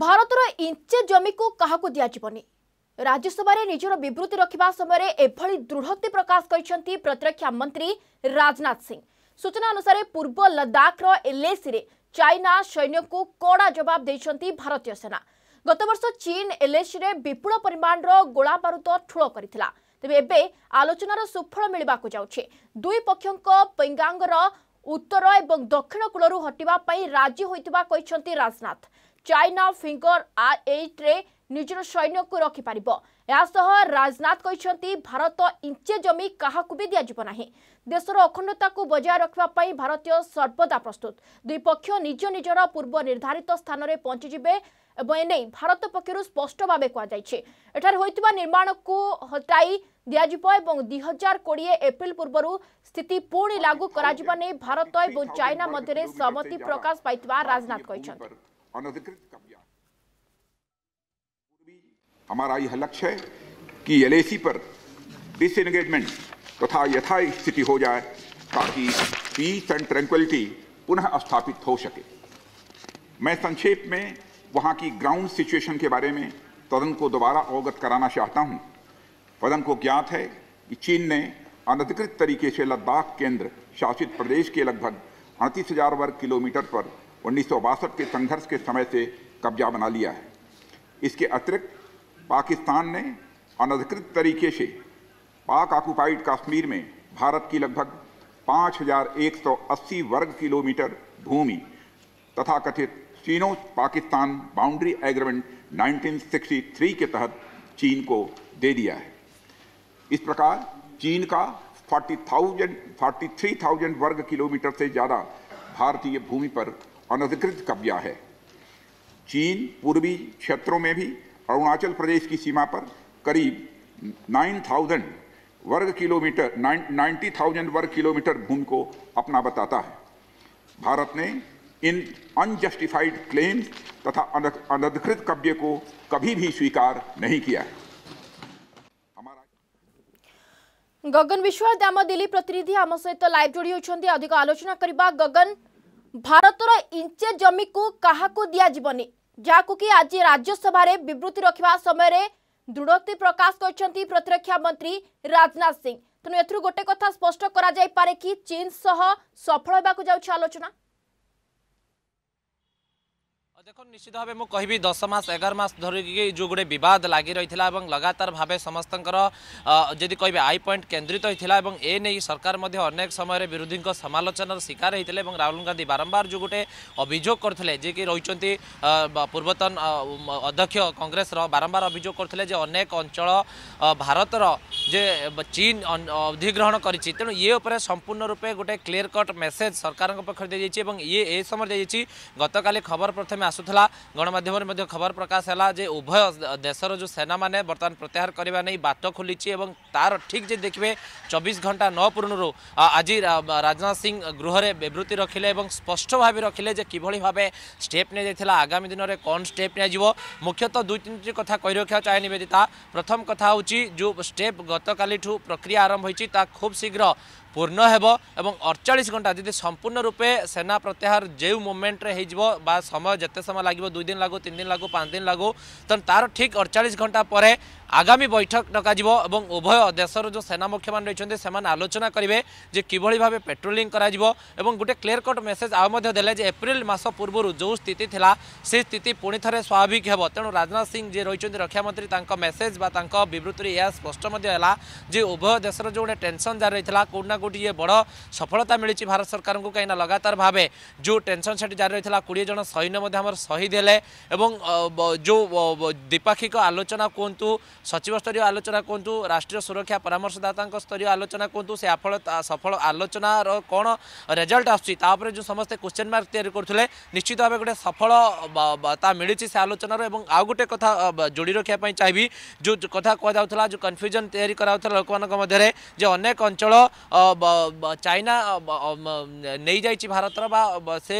ଭାରତର ଇଞ୍ଚେ ଜମିକୁ କାହାକୁ ଦିଆଯିବନି ରାଜ୍ୟସଭାରେ ନିଜର ବିବୃତ୍ତି ରଖିବା ସମୟରେ ଏଭଳି ଦୃଢ଼ୋକ୍ତି ପ୍ରକାଶ କରିଛନ୍ତି ପ୍ରତିରକ୍ଷା ମନ୍ତ୍ରୀ ରାଜନାଥ ସିଂ ସୂଚନା ଅନୁସାରେ ପୂର୍ବ ଲଦାଖର ଏଲ୍ଏସିରେ ଚାଇନା ସୈନ୍ୟଙ୍କୁ କଡ଼ା ଜବାବ ଦେଇଛନ୍ତି ଭାରତୀୟ ସେନା ଗତବର୍ଷ ଚୀନ୍ ଏଲ୍ଏସିରେ ବିପୁଳ ପରିମାଣର ଗୋଳା ବାରୁଦ ଠୁଳ କରିଥିଲା ତେବେ ଏବେ ଆଲୋଚନାର ସୁଫଳ ମିଳିବାକୁ ଯାଉଛି ଦୁଇ ପକ୍ଷଙ୍କ ପେଙ୍ଗାଙ୍ଗର ଉତ୍ତର ଏବଂ ଦକ୍ଷିଣ କୂଳରୁ ହଟିବା ପାଇଁ ରାଜି ହୋଇଥିବା କହିଛନ୍ତି ରାଜନାଥ ଚାଇନା ଫିଙ୍ଗର ଆର୍ ଏଇଟ୍ରେ ନିଜର ସୈନ୍ୟକୁ ରଖିପାରିବ ଏହାସହ ରାଜନାଥ କହିଛନ୍ତି ଭାରତ ଇଞ୍ଚେ ଜମି କାହାକୁ ବି ଦିଆଯିବ ନାହିଁ ଦେଶର ଅଖଣ୍ଡତାକୁ ବଜାୟ ରଖିବା ପାଇଁ ଭାରତୀୟ ସର୍ବଦା ପ୍ରସ୍ତୁତ ଦୁଇ ପକ୍ଷ ନିଜ ନିଜର ପୂର୍ବ ନିର୍ଦ୍ଧାରିତ ସ୍ଥାନରେ ପହଞ୍ଚିଯିବେ ଏବଂ ଏନେଇ ଭାରତ ପକ୍ଷରୁ ସ୍ପଷ୍ଟ ଭାବେ କୁହାଯାଇଛି ଏଠାରେ ହୋଇଥିବା ନିର୍ମାଣକୁ ହଟାଇ ଦିଆଯିବ ଏବଂ ଦୁଇ ହଜାର କୋଡ଼ିଏ ଏପ୍ରିଲ ପୂର୍ବରୁ ସ୍ଥିତି ପୁଣି ଲାଗୁ କରାଯିବା ନେଇ ଭାରତ ଏବଂ ଚାଇନା ମଧ୍ୟରେ ସହମତି ପ୍ରକାଶ ପାଇଥିବା ରାଜନାଥ କହିଛନ୍ତି अनधिकृत कब्जा हमारा यह लक्ष्य है कि एल पर एंगेजमेंट तथा तो यथा स्थिति हो जाए ताकि पीस एंड ट्रैंक्वलिटी पुनः स्थापित हो सके मैं संक्षेप में वहाँ की ग्राउंड सिचुएशन के बारे में सदन को दोबारा अवगत कराना चाहता हूँ सदन को ज्ञात है कि चीन ने अनधिकृत तरीके से लद्दाख केंद्र शासित प्रदेश के लगभग अड़तीस हजार वर्ग किलोमीटर पर उन्नीस के संघर्ष के समय से कब्जा बना लिया है इसके अतिरिक्त पाकिस्तान ने अनधिकृत तरीके से पाक ऑक्युपाइड कश्मीर में भारत की लगभग 5,180 वर्ग किलोमीटर भूमि तथा कथित चीनो पाकिस्तान बाउंड्री एग्रीमेंट 1963 के तहत चीन को दे दिया है इस प्रकार चीन का 40,000 43,000 वर्ग किलोमीटर से ज़्यादा भारतीय भूमि पर अनधिकृत कब्जा है चीन पूर्वी क्षेत्रों में भी अरुणाचल प्रदेश की सीमा पर करीब 9,000 वर्ग किलोमीटर 90,000 वर्ग किलोमीटर भूमि को अपना बताता है भारत ने इन अनजस्टिफाइड क्लेम्स तथा अनधिकृत कब्जे को कभी भी स्वीकार नहीं किया है गगन विश्वास दिल्ली प्रतिनिधि आम सहित लाइव जोड़ी होती अधिक आलोचना करने गगन ଭାରତର ଇଞ୍ଚେ ଜମିକୁ କାହାକୁ ଦିଆଯିବନି ଯାହାକୁ କି ଆଜି ରାଜ୍ୟସଭାରେ ବିବୃତ୍ତି ରଖିବା ସମୟରେ ଦୃଢ଼ୋକ୍ତି ପ୍ରକାଶ କରିଛନ୍ତି ପ୍ରତିରକ୍ଷା ମନ୍ତ୍ରୀ ରାଜନାଥ ସିଂ ତେଣୁ ଏଥିରୁ ଗୋଟେ କଥା ସ୍ପଷ୍ଟ କରାଯାଇପାରେ କି ଚୀନ ସହ ସଫଳ ହେବାକୁ ଯାଉଛି ଆଲୋଚନା देखो निश्चित भाव मुझ कह दस मस एगार मस धरिकी जो गोटे बद लग रही है और लगातार भाव समस्त जी कह आई पॉइंट केन्द्रित होता है और एने सरकार अनेक समय विरोधी समालोचनार शिकार होते हैं राहुल गांधी बारंबार जो गोटे अभोग करते जी कि रही पूर्वतन अध्यक्ष कंग्रेस बारंबार अभोग करते अनेक अंचल भारतर जे चीन अधिग्रहण करेणु ये संपूर्ण रूपे गोटे क्लीयर कट मेसेज सरकार पक्ष दी जाइए ये ए समय दी जाइए गत खबर प्रथम আসুলা গণমাধ্যমের মধ্যে খবর প্রকাশ হল যে উভয় দেশর যে সেনা মানে বর্তমান প্রত্যাহার করা নিয়ে বাট খোলিছে এবং তার ঠিক যে দেখবে চবিশ ঘণ্টা ন পূর্ণর আজ রাজনাথ সিং গৃহরে বিবৃতি রখিলে এবং স্পষ্ট ভাবে রখিলে যে কিভাবে ভাবে স্টেপ নিয়ে যাই আগামী দিনের কন স্টেপ নিয়ে মুখ্যত দুই তিনটি কথা কই রক্ষা চাহে নিবেদিতা প্রথম কথা হচ্ছে যে স্টেপ গতকালিঠু প্রক্রিয়া আরম্ভ হয়েছে তা খুব শীঘ্র ପୂର୍ଣ୍ଣ ହେବ ଏବଂ ଅଡ଼ଚାଳିଶ ଘଣ୍ଟା ଯଦି ସମ୍ପୂର୍ଣ୍ଣ ରୂପେ ସେନା ପ୍ରତ୍ୟାହାର ଯେଉଁ ମୁଭମେଣ୍ଟରେ ହୋଇଯିବ ବା ସମୟ ଯେତେ ସମୟ ଲାଗିବ ଦୁଇ ଦିନ ଲାଗୁ ତିନି ଦିନ ଲାଗୁ ପାଞ୍ଚ ଦିନ ଲାଗୁ ତେଣୁ ତା'ର ଠିକ୍ ଅଡ଼ଚାଳିଶ ଘଣ୍ଟା ପରେ আগামী বৈঠক ডকাযিব এবং উভয় দেশর যে সেনামুখ্য মানে রয়েছেন সে আলোচনা করবে যে কিভাবে ভাবে পেট্রোলিং করা এবং গোটে ক্লিয়ার কট মেসেজ আউ দেলে যে এপ্রিল মাস পূর্ব যে স্থিতি লা সে স্থিতি পুঁ থে স্বাভাবিক হব তেমন রাজনাথ সিং যে রয়েছেন রক্ষামন্ত্রী তাঁর মেসেজ বা তাঁর বিবৃতি এ স্পষ্ট যে উভয় দেশর যে গোটে টেনশন জারি রয়েছে কোটি না কোটি ইয়ে বড় সফলতা মিছে ভারত সরকার কিনা লগাতার ভাবে যে টেনশন সেটি জারি রয়েছে কোড়িয়ে জন সৈন্য আমার শহীদ হলে এবং যে দ্বিপাক্ষিক আলোচনা কুহতু ସଚିବସ୍ତରୀୟ ଆଲୋଚନା କୁହନ୍ତୁ ରାଷ୍ଟ୍ରୀୟ ସୁରକ୍ଷା ପରାମର୍ଶଦାତାଙ୍କ ସ୍ତରୀୟ ଆଲୋଚନା କୁହନ୍ତୁ ସେ ସଫଳ ଆଲୋଚନାର କ'ଣ ରେଜଲ୍ଟ ଆସୁଛି ତା ଉପରେ ଯେଉଁ ସମସ୍ତେ କ୍ୱେଶ୍ଚନ୍ ମାର୍କ ତିଆରି କରୁଥିଲେ ନିଶ୍ଚିତ ଭାବେ ଗୋଟେ ସଫଳ ତା ମିଳିଛି ସେ ଆଲୋଚନାର ଏବଂ ଆଉ ଗୋଟେ କଥା ଯୋଡ଼ି ରଖିବା ପାଇଁ ଚାହିଁବି ଯେଉଁ କଥା କୁହାଯାଉଥିଲା ଯେଉଁ କନଫ୍ୟୁଜନ୍ ତିଆରି କରାଯାଉଥିଲା ଲୋକମାନଙ୍କ ମଧ୍ୟରେ ଯେ ଅନେକ ଅଞ୍ଚଳ ଚାଇନା ନେଇଯାଇଛି ଭାରତର ବା ସେ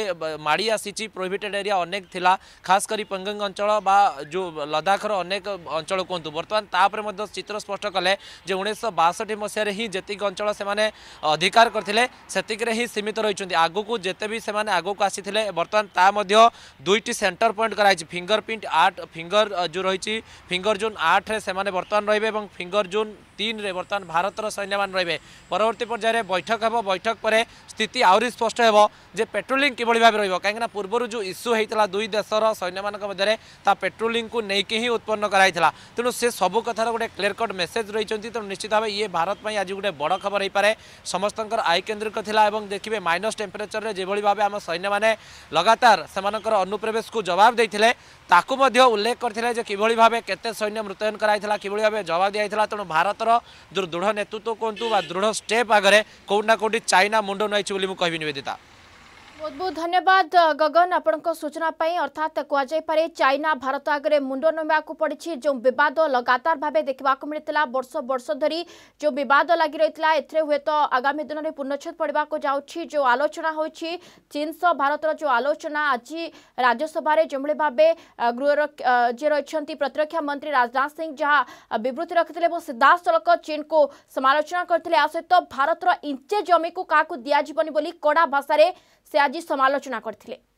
ମାଡ଼ି ଆସିଛି ପ୍ରୋହିବିଟେଡ୍ ଏରିଆ ଅନେକ ଥିଲା ଖାସ୍ କରି ପଙ୍ଗଙ୍ଗ ଅଞ୍ଚଳ ବା ଯେଉଁ ଲଦାଖର ଅନେକ ଅଞ୍ଚଳ କୁହନ୍ତୁ ବର୍ତ୍ତମାନ ବର୍ତ୍ତମାନ ତାପରେ ମଧ୍ୟ ଚିତ୍ର ସ୍ପଷ୍ଟ କଲେ ଯେ ଉଣେଇଶହ ବାଷଠି ମସିହାରେ ହିଁ ଯେତିକି ଅଞ୍ଚଳ ସେମାନେ ଅଧିକାର କରିଥିଲେ ସେତିକିରେ ହିଁ ସୀମିତ ରହିଛନ୍ତି ଆଗକୁ ଯେତେ ବି ସେମାନେ ଆଗକୁ ଆସିଥିଲେ ବର୍ତ୍ତମାନ ତା ମଧ୍ୟ ଦୁଇଟି ସେଣ୍ଟର ପଏଣ୍ଟ କରାଯାଇଛି ଫିଙ୍ଗର ପ୍ରିଣ୍ଟ ଆଠ ଫିଙ୍ଗର ଯେଉଁ ରହିଛି ଫିଙ୍ଗର ଜୋନ୍ ଆଠରେ ସେମାନେ ବର୍ତ୍ତମାନ ରହିବେ ଏବଂ ଫିଙ୍ଗର ଜୋନ୍ তিনরে বর্তমান ভারতর সৈন্যমানে রহবে পরবর্তী পর্যায়ে বৈঠক হব বৈঠক পরে স্থিতি আহরি স্পষ্ট হব যে পেট্রোলিং কিভাবে ভাবে রহব কিনা পূর্বর যে ইস্যু হয়েছিল দুই দেশর সৈন্যমান মধ্যে তা পেট্রোলিং কু নেইকি হি উৎপন্ন করা হয়েছিল তেমন সে সবু কথার গোটে ক্লিয়ার কট মেসেজ রয়েছেন তেমন নিশ্চিত ভাবে ইয়ে ভারত পাই আজ গোটে বড় খবর হয়েপরে সমস্ত আয়কেন্দ্রিক লা এবং দেখবে মাইনস টেম্পরেচরের যেভাবে ভাবে আমার সৈন্যমানে লগাতার সে অনুপ্রবেশক জবাব দিয়ে ତାକୁ ମଧ୍ୟ ଉଲ୍ଲେଖ କରିଥିଲେ ଯେ କିଭଳି ଭାବେ କେତେ ସୈନ୍ୟ ମୃତୟନ କରାଯାଇଥିଲା କିଭଳି ଭାବେ ଜବାବ ଦିଆଯାଇଥିଲା ତେଣୁ ଭାରତର ଯେଉଁ ଦୃଢ଼ ନେତୃତ୍ୱ କୁହନ୍ତୁ ବା ଦୃଢ଼ ଷ୍ଟେପ୍ ଆଗରେ କେଉଁଠି ନା କେଉଁଠି ଚାଇନା ମୁଣ୍ଡ ନୁଆଇଛି ବୋଲି ମୁଁ କହିବି ନିବେଦିତା बहुत बहुत धन्यवाद गगन आपण सूचनापी अर्थात कहुपे चाइना भारत आगे मुंड नमाक पड़ी जो बद लगातार भाव देखा मिलता बर्ष बर्ष धरी जो बद लगी रही है एथेर हे तो आगामी दिन में पूर्णच्छेद पड़ा जाऊँगी जो आलोचना हो चीन सह भारत जो आलोचना आज राज्यसभा जो भाव गृह जी रही प्रतिरक्षा मंत्री राजनाथ सिंह जहाँ बृत्ति रखी थे सीधा सड़क चीन को समालोचना करते भारत इंचे जमी को क्या दिजनि कड़ा भाषा से आज समालोचना करते